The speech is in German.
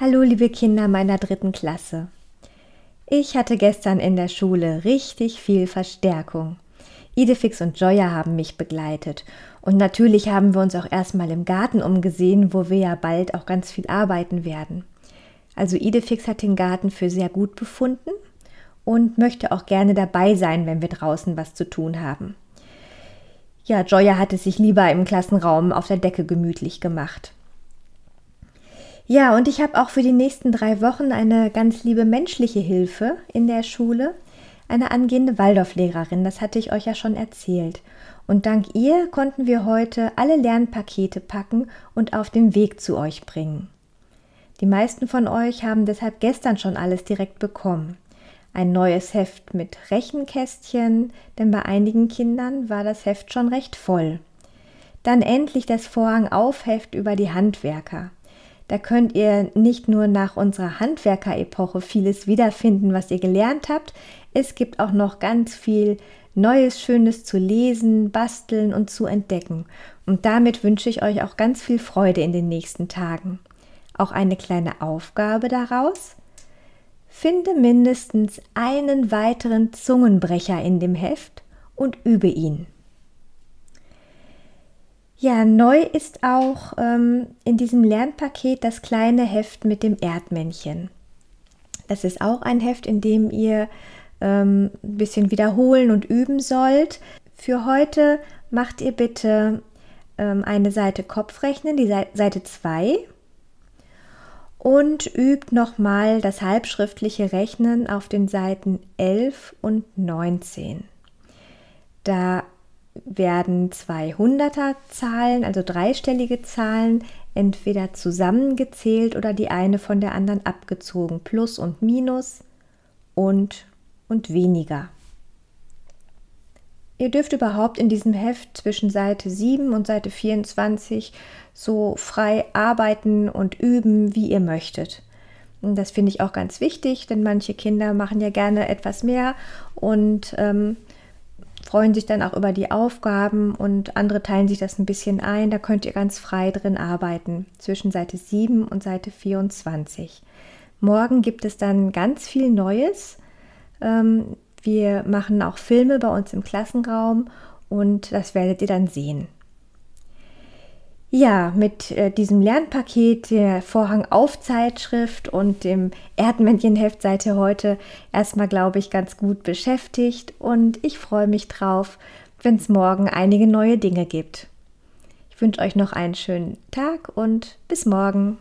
Hallo liebe Kinder meiner dritten Klasse. Ich hatte gestern in der Schule richtig viel Verstärkung. Idefix und Joya haben mich begleitet. Und natürlich haben wir uns auch erstmal im Garten umgesehen, wo wir ja bald auch ganz viel arbeiten werden. Also Idefix hat den Garten für sehr gut befunden und möchte auch gerne dabei sein, wenn wir draußen was zu tun haben. Ja, Joya hatte sich lieber im Klassenraum auf der Decke gemütlich gemacht. Ja, und ich habe auch für die nächsten drei Wochen eine ganz liebe menschliche Hilfe in der Schule, eine angehende Waldorflehrerin, das hatte ich euch ja schon erzählt. Und dank ihr konnten wir heute alle Lernpakete packen und auf den Weg zu euch bringen. Die meisten von euch haben deshalb gestern schon alles direkt bekommen. Ein neues Heft mit Rechenkästchen, denn bei einigen Kindern war das Heft schon recht voll. Dann endlich das Vorhang aufheft über die Handwerker. Da könnt ihr nicht nur nach unserer Handwerkerepoche vieles wiederfinden, was ihr gelernt habt. Es gibt auch noch ganz viel Neues, Schönes zu lesen, basteln und zu entdecken. Und damit wünsche ich euch auch ganz viel Freude in den nächsten Tagen. Auch eine kleine Aufgabe daraus. Finde mindestens einen weiteren Zungenbrecher in dem Heft und übe ihn. Ja, neu ist auch ähm, in diesem Lernpaket das kleine Heft mit dem Erdmännchen. Das ist auch ein Heft, in dem ihr ähm, ein bisschen wiederholen und üben sollt. Für heute macht ihr bitte ähm, eine Seite Kopfrechnen, die Seite 2 und übt nochmal das halbschriftliche Rechnen auf den Seiten 11 und 19. Da werden zwei Hunderter-Zahlen, also dreistellige Zahlen, entweder zusammengezählt oder die eine von der anderen abgezogen. Plus und Minus und und weniger. Ihr dürft überhaupt in diesem Heft zwischen Seite 7 und Seite 24 so frei arbeiten und üben, wie ihr möchtet. Und das finde ich auch ganz wichtig, denn manche Kinder machen ja gerne etwas mehr und ähm, freuen sich dann auch über die Aufgaben und andere teilen sich das ein bisschen ein. Da könnt ihr ganz frei drin arbeiten zwischen Seite 7 und Seite 24. Morgen gibt es dann ganz viel Neues. Ähm, wir machen auch Filme bei uns im Klassenraum und das werdet ihr dann sehen. Ja, mit äh, diesem Lernpaket, der Vorhang auf Zeitschrift und dem Erdmännchenheft seid ihr heute erstmal, glaube ich, ganz gut beschäftigt und ich freue mich drauf, wenn es morgen einige neue Dinge gibt. Ich wünsche euch noch einen schönen Tag und bis morgen.